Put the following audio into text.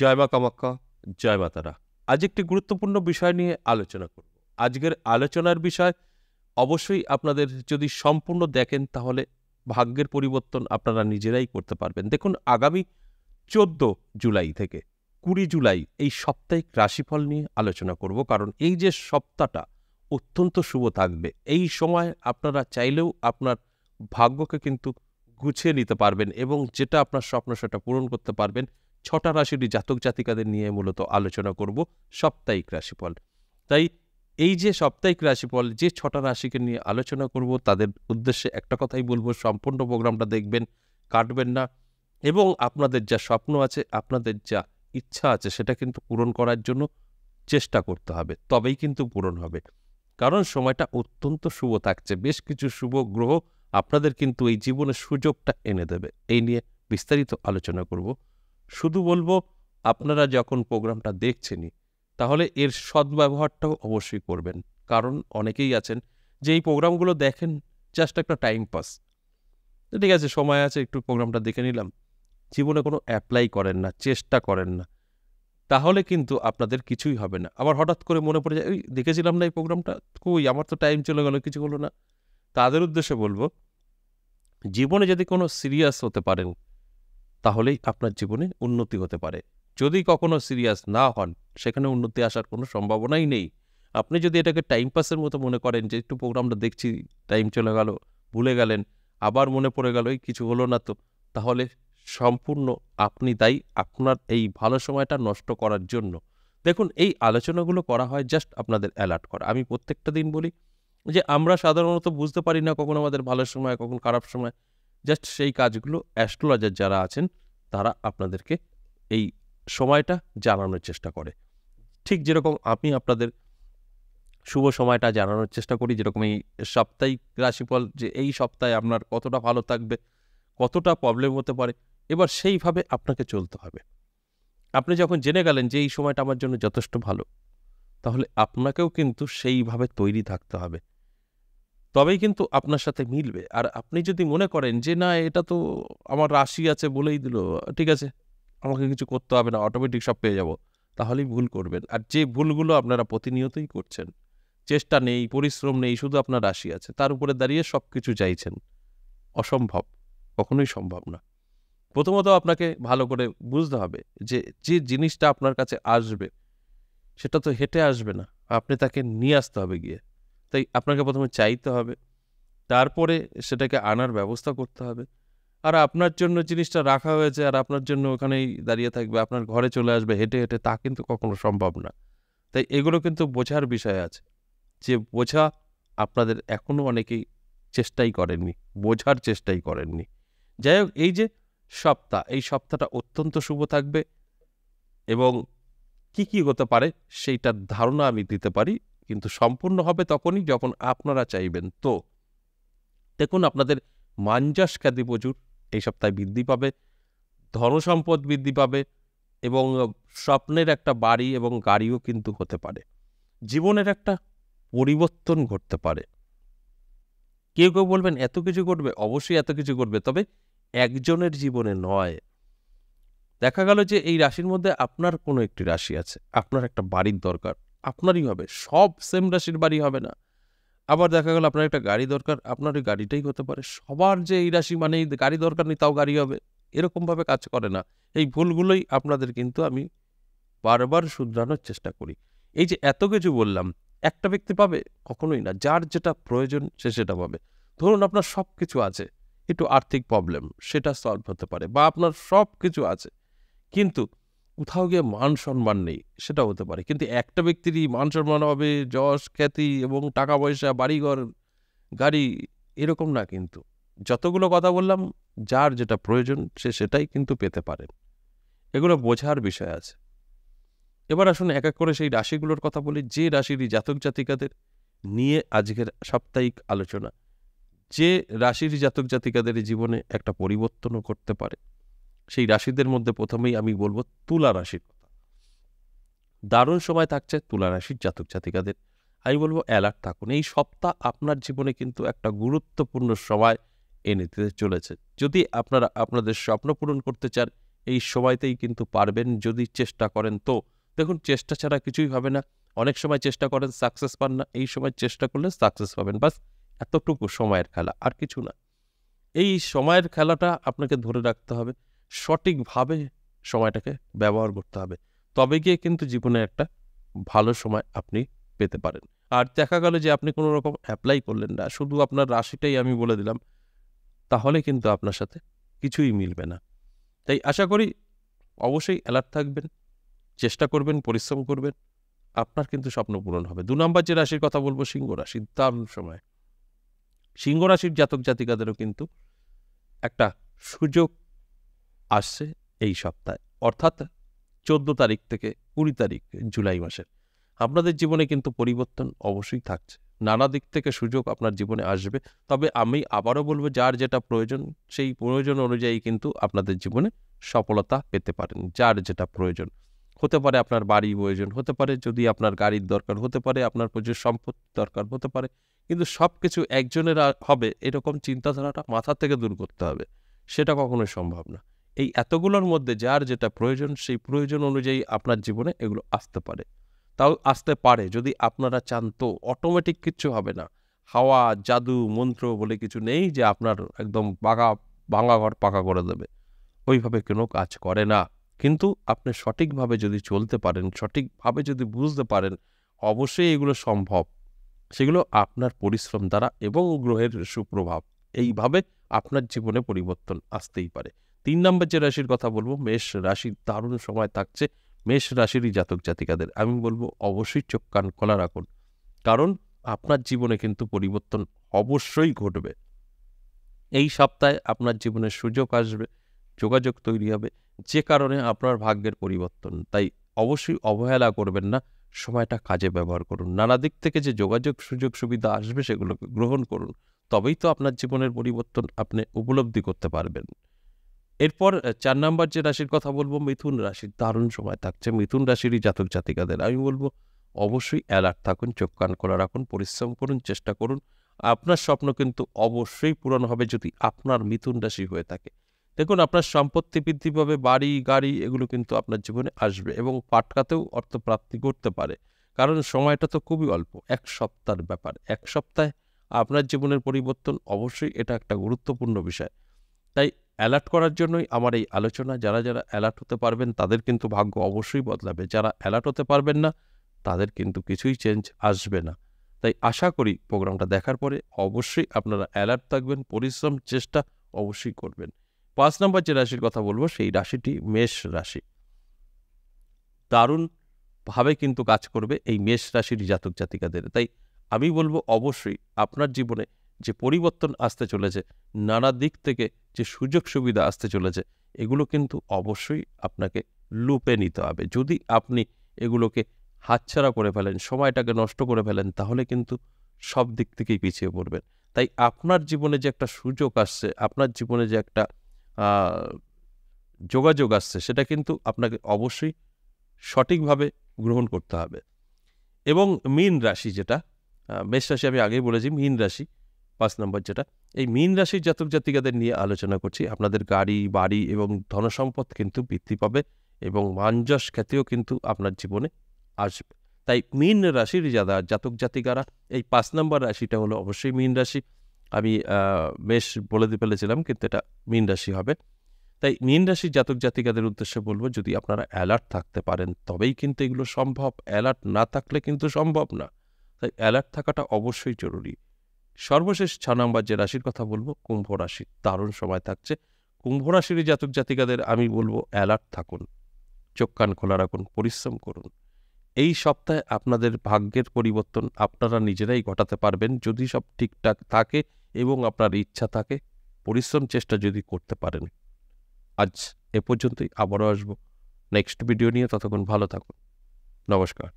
জয় মা কামাক্কা জয় মা তারা আজ একটি গুরুত্বপূর্ণ বিষয় নিয়ে আলোচনা করব আজকের আলোচনার বিষয় অবশ্যই আপনাদের যদি সম্পূর্ণ দেখেন তাহলে ভাগ্যের পরিবর্তন আপনারা নিজেরাই করতে পারবেন দেখুন আগামী চোদ্দ জুলাই থেকে কুড়ি জুলাই এই সপ্তাহিক রাশিফল নিয়ে আলোচনা করব কারণ এই যে সপ্তাহটা অত্যন্ত শুভ থাকবে এই সময় আপনারা চাইলেও আপনার ভাগ্যকে কিন্তু গুছিয়ে নিতে পারবেন এবং যেটা আপনার স্বপ্ন সেটা পূরণ করতে পারবেন ছটা রাশির জাতক জাতিকাদের নিয়ে মূলত আলোচনা করব সাপ্তাহিক রাশিফল তাই এই যে সাপ্তাহিক রাশিফল যে ছটা রাশিকে নিয়ে আলোচনা করব তাদের উদ্দেশ্যে একটা কথাই বলবো সম্পূর্ণ প্রোগ্রামটা দেখবেন কাটবেন না এবং আপনাদের যা স্বপ্ন আছে আপনাদের যা ইচ্ছা আছে সেটা কিন্তু পূরণ করার জন্য চেষ্টা করতে হবে তবেই কিন্তু পূরণ হবে কারণ সময়টা অত্যন্ত শুভ থাকছে বেশ কিছু শুভ গ্রহ আপনাদের কিন্তু এই জীবনের সুযোগটা এনে দেবে এই নিয়ে বিস্তারিত আলোচনা করব শুধু বলবো আপনারা যখন প্রোগ্রামটা দেখছেনই তাহলে এর সদ্ব্যবহারটাও অবশ্যই করবেন কারণ অনেকেই আছেন যে এই প্রোগ্রামগুলো দেখেন জাস্ট একটা টাইম পাস ঠিক আছে সময় আছে একটু প্রোগ্রামটা দেখে নিলাম জীবনে কোনো অ্যাপ্লাই করেন না চেষ্টা করেন না তাহলে কিন্তু আপনাদের কিছুই হবে না আবার হঠাৎ করে মনে পড়ে যায় ওই দেখেছিলাম না এই প্রোগ্রামটা কই আমার তো টাইম চলে গেল কিছু হলো না তাদের উদ্দেশ্যে বলবো জীবনে যদি কোনো সিরিয়াস হতে পারেন তাহলেই আপনার জীবনে উন্নতি হতে পারে যদি কখনো সিরিয়াস না হন সেখানে উন্নতি আসার কোনো সম্ভাবনাই নেই আপনি যদি এটাকে টাইম পাসের মতো মনে করেন যে একটু প্রোগ্রামটা দেখছি টাইম চলে গেল ভুলে গেলেন আবার মনে পড়ে গেল কিছু হলো না তো তাহলে সম্পূর্ণ আপনি তাই আপনার এই ভালো সময়টা নষ্ট করার জন্য দেখুন এই আলোচনাগুলো করা হয় জাস্ট আপনাদের অ্যালার্ট করা আমি প্রত্যেকটা দিন বলি যে আমরা সাধারণত বুঝতে পারি না কখন আমাদের ভালো সময় কখন খারাপ সময় জাস্ট সেই কাজগুলো অ্যাস্ট্রোলজার যারা আছেন তারা আপনাদেরকে এই সময়টা জানানোর চেষ্টা করে ঠিক যেরকম আমি আপনাদের শুভ সময়টা জানানোর চেষ্টা করি যেরকম এই সাপ্তাহিক রাশিফল যে এই সপ্তাহে আপনার কতটা ভালো থাকবে কতটা প্রবলেম হতে পারে এবার সেইভাবে আপনাকে চলতে হবে আপনি যখন জেনে গেলেন যে এই সময়টা আমার জন্য যথেষ্ট ভালো তাহলে আপনাকেও কিন্তু সেইভাবে তৈরি থাকতে হবে তবেই কিন্তু আপনার সাথে মিলবে আর আপনি যদি মনে করেন যে না এটা তো আমার রাশি আছে বলেই দিল ঠিক আছে আমাকে কিছু করতে হবে না অটোমেটিক সব পেয়ে যাব তাহলেই ভুল করবেন আর যে ভুলগুলো আপনারা প্রতিনিয়তই করছেন চেষ্টা নেই পরিশ্রম নেই শুধু আপনার রাশি আছে তার উপরে দাঁড়িয়ে সব কিছু চাইছেন অসম্ভব কখনোই সম্ভব না প্রথমত আপনাকে ভালো করে বুঝতে হবে যে যে জিনিসটা আপনার কাছে আসবে সেটা তো হেঁটে আসবে না আপনি তাকে নিয়ে আসতে হবে গিয়ে তাই আপনাকে প্রথমে চাইতে হবে তারপরে সেটাকে আনার ব্যবস্থা করতে হবে আর আপনার জন্য জিনিসটা রাখা হয়েছে আর আপনার জন্য ওখানেই দাঁড়িয়ে থাকবে আপনার ঘরে চলে আসবে হেঁটে হেঁটে তা কিন্তু কখনো সম্ভব না তাই এগুলো কিন্তু বোঝার বিষয় আছে যে বোঝা আপনাদের এখনও অনেকেই চেষ্টাই করেননি বোঝার চেষ্টাই করেননি যাই হোক এই যে সপ্তাহ এই সপ্তাহটা অত্যন্ত শুভ থাকবে এবং কি কি হতে পারে সেইটার ধারণা আমি দিতে পারি কিন্তু সম্পূর্ণ হবে তখনই যখন আপনারা চাইবেন তো দেখুন আপনাদের মাঞ্জাস খ্যাতি প্রচুর এই সপ্তাহে বৃদ্ধি পাবে ধনসম্পদ বৃদ্ধি পাবে এবং স্বপ্নের একটা বাড়ি এবং গাড়িও কিন্তু হতে পারে জীবনের একটা পরিবর্তন ঘটতে পারে কেউ কেউ বলবেন এত কিছু ঘটবে অবশ্যই এত কিছু ঘটবে তবে একজনের জীবনে নয় দেখা গেল যে এই রাশির মধ্যে আপনার কোনো একটি রাশি আছে আপনার একটা বাড়ির দরকার আপনারই হবে সব সেম রাশির বাড়ি হবে না আবার দেখা গেল আপনার একটা গাড়ি দরকার আপনার ওই গাড়িটাই হতে পারে সবার যে এই রাশি মানে গাড়ি দরকার নেই তাও গাড়ি হবে এরকমভাবে কাজ করে না এই ভুলগুলোই আপনাদের কিন্তু আমি বারবার শুধরানোর চেষ্টা করি এই যে এত কিছু বললাম একটা ব্যক্তি পাবে কখনোই না যার যেটা প্রয়োজন সে সেটা পাবে ধরুন আপনার সব কিছু আছে একটু আর্থিক প্রবলেম সেটা সলভ হতে পারে বা আপনার সব কিছু আছে কিন্তু কোথাও গিয়ে মান সম্মান নেই সেটা হতে পারে কিন্তু একটা ব্যক্তিরই মান সম্মান হবে যশ খ্যাতি এবং টাকা পয়সা বাড়িঘর গাড়ি এরকম না কিন্তু যতগুলো কথা বললাম যার যেটা প্রয়োজন সে সেটাই কিন্তু পেতে পারে এগুলো বোঝার বিষয় আছে এবার আসুন এক এক করে সেই রাশিগুলোর কথা বলি যে রাশিরই জাতক জাতিকাদের নিয়ে আজকের সাপ্তাহিক আলোচনা যে রাশির জাতক জাতিকাদের জীবনে একটা পরিবর্তনও করতে পারে সেই রাশিদের মধ্যে প্রথমেই আমি বলবো তুলা রাশির কথা দারুণ সময় থাকছে তুলা রাশির জাতক জাতিকাদের আমি বলবো অ্যালার্ট থাকুন এই সপ্তাহ আপনার জীবনে কিন্তু একটা গুরুত্বপূর্ণ সময় এনে দিতে চলেছে যদি আপনারা আপনাদের স্বপ্ন পূরণ করতে চান এই সময়তেই কিন্তু পারবেন যদি চেষ্টা করেন তো দেখুন চেষ্টা ছাড়া কিছুই হবে না অনেক সময় চেষ্টা করেন সাকসেস পান না এই সময় চেষ্টা করলে সাকসেস পাবেন বাস এতটুকু সময়ের খেলা আর কিছু না এই সময়ের খেলাটা আপনাকে ধরে রাখতে হবে সঠিকভাবে সময়টাকে ব্যবহার করতে হবে তবে গিয়ে কিন্তু জীবনে একটা ভালো সময় আপনি পেতে পারেন আর দেখা গেল যে আপনি কোনো রকম অ্যাপ্লাই করলেন না শুধু আপনার রাশিটাই আমি বলে দিলাম তাহলে কিন্তু আপনার সাথে কিছুই মিলবে না তাই আশা করি অবশ্যই অ্যালার্ট থাকবেন চেষ্টা করবেন পরিশ্রম করবেন আপনার কিন্তু স্বপ্ন পূরণ হবে দু নম্বর যে রাশির কথা বলবো সিংহ রাশি দারুণ সময় সিংহ রাশির জাতক জাতিকাদেরও কিন্তু একটা সুযোগ আসছে এই সপ্তাহে অর্থাৎ চোদ্দ তারিখ থেকে কুড়ি তারিখ জুলাই মাসের আপনাদের জীবনে কিন্তু পরিবর্তন অবশ্যই থাকছে নানা দিক থেকে সুযোগ আপনার জীবনে আসবে তবে আমি আবারও বলবো যার যেটা প্রয়োজন সেই প্রয়োজন অনুযায়ী কিন্তু আপনাদের জীবনে সফলতা পেতে পারেন যার যেটা প্রয়োজন হতে পারে আপনার বাড়ি প্রয়োজন হতে পারে যদি আপনার গাড়ির দরকার হতে পারে আপনার প্রচুর সম্পত্তি দরকার হতে পারে কিন্তু সব কিছু একজনের হবে এরকম চিন্তাধারাটা মাথা থেকে দূর করতে হবে সেটা কখনোই সম্ভব না এই এতগুলোর মধ্যে যার যেটা প্রয়োজন সেই প্রয়োজন অনুযায়ী আপনার জীবনে এগুলো আসতে পারে তাও আসতে পারে যদি আপনারা চান তো অটোমেটিক কিছু হবে না হাওয়া জাদু মন্ত্র বলে কিছু নেই যে আপনার একদম বাঘা ভাঙা ঘর পাকা করে দেবে ওইভাবে কোনো কাজ করে না কিন্তু আপনি সঠিকভাবে যদি চলতে পারেন সঠিকভাবে যদি বুঝতে পারেন অবশ্যই এগুলো সম্ভব সেগুলো আপনার পরিশ্রম দ্বারা এবং গ্রহের সুপ্রভাব এইভাবে আপনার জীবনে পরিবর্তন আসতেই পারে তিন নম্বর যে রাশির কথা বলবো মেষ রাশির দারুণ সময় থাকছে মেষ রাশিরই জাতক জাতিকাদের আমি বলবো অবশ্যই চোখ কান খোলা রাখুন কারণ আপনার জীবনে কিন্তু পরিবর্তন অবশ্যই ঘটবে এই সপ্তাহে আপনার জীবনে সুযোগ আসবে যোগাযোগ তৈরি হবে যে কারণে আপনার ভাগ্যের পরিবর্তন তাই অবশ্যই অবহেলা করবেন না সময়টা কাজে ব্যবহার করুন নানা দিক থেকে যে যোগাযোগ সুযোগ সুবিধা আসবে সেগুলোকে গ্রহণ করুন তবেই তো আপনার জীবনের পরিবর্তন আপনি উপলব্ধি করতে পারবেন এরপর চার নাম্বার যে রাশির কথা বলবো মিথুন রাশির দারুণ সময় থাকছে মিথুন রাশিরই জাতক জাতিকাদের আমি বলবো অবশ্যই অ্যালার্ট থাকুন চোখ কান খোলা রাখুন পরিশ্রম করুন চেষ্টা করুন আপনার স্বপ্ন কিন্তু অবশ্যই পূরণ হবে যদি আপনার মিথুন রাশি হয়ে থাকে দেখুন আপনার সম্পত্তি বৃদ্ধি পাবে বাড়ি গাড়ি এগুলো কিন্তু আপনার জীবনে আসবে এবং পাটকাতেও অর্থপ্রাপ্তি করতে পারে কারণ সময়টা তো খুবই অল্প এক সপ্তাহের ব্যাপার এক সপ্তাহে আপনার জীবনের পরিবর্তন অবশ্যই এটা একটা গুরুত্বপূর্ণ বিষয় তাই অ্যালার্ট করার জন্যই আমার এই আলোচনা যারা যারা অ্যালার্ট হতে পারবেন তাদের কিন্তু ভাগ্য অবশ্যই বদলাবে যারা অ্যালার্ট হতে পারবেন না তাদের কিন্তু কিছুই চেঞ্জ আসবে না তাই আশা করি প্রোগ্রামটা দেখার পরে অবশ্যই আপনারা অ্যালার্ট থাকবেন পরিশ্রম চেষ্টা অবশ্যই করবেন পাঁচ নম্বর যে রাশির কথা বলবো সেই রাশিটি মেষ রাশি দারুণভাবে কিন্তু কাজ করবে এই মেষ রাশির জাতক জাতিকাদের তাই আমি বলবো অবশ্যই আপনার জীবনে যে পরিবর্তন আসতে চলেছে নানা দিক থেকে যে সুযোগ সুবিধা আসতে চলেছে এগুলো কিন্তু অবশ্যই আপনাকে লুপে নিতে হবে যদি আপনি এগুলোকে হাতছাড়া করে ফেলেন সময়টাকে নষ্ট করে ফেলেন তাহলে কিন্তু সব দিক থেকেই পিছিয়ে পড়বেন তাই আপনার জীবনে যে একটা সুযোগ আসছে আপনার জীবনে যে একটা যোগাযোগ আসছে সেটা কিন্তু আপনাকে অবশ্যই সঠিকভাবে গ্রহণ করতে হবে এবং মীন রাশি যেটা মেষ রাশি আমি আগেই বলেছি মীন রাশি পাঁচ নম্বর যেটা এই মিন রাশির জাতক জাতিকাদের নিয়ে আলোচনা করছি আপনাদের গাড়ি বাড়ি এবং ধনসম্পদ কিন্তু বৃদ্ধি পাবে এবং মানজস খ্যাতিও কিন্তু আপনার জীবনে আসবে তাই মিন রাশির যারা জাতক জাতিকারা এই পাঁচ নম্বর রাশিটা হলো অবশ্যই মিন রাশি আমি বেশ বলে দিয়ে ফেলেছিলাম কিন্তু এটা মিন রাশি হবে তাই মিন রাশির জাতক জাতিকাদের উদ্দেশ্যে বলবো যদি আপনারা অ্যালার্ট থাকতে পারেন তবেই কিন্তু এগুলো সম্ভব অ্যালার্ট না থাকলে কিন্তু সম্ভব না তাই অ্যালার্ট থাকাটা অবশ্যই জরুরি সর্বশেষ ছ নম্বর যে রাশির কথা বলবো কুম্ভ রাশি দারুণ সময় থাকছে কুম্ভ রাশির জাতক জাতিকাদের আমি বলবো অ্যালার্ট থাকুন চোখ কান খোলা রাখুন পরিশ্রম করুন এই সপ্তাহে আপনাদের ভাগ্যের পরিবর্তন আপনারা নিজেরাই ঘটাতে পারবেন যদি সব ঠিকঠাক থাকে এবং আপনার ইচ্ছা থাকে পরিশ্রম চেষ্টা যদি করতে পারেন আজ এ পর্যন্তই আবারও আসবো নেক্সট ভিডিও নিয়ে ততক্ষণ ভালো থাকুন নমস্কার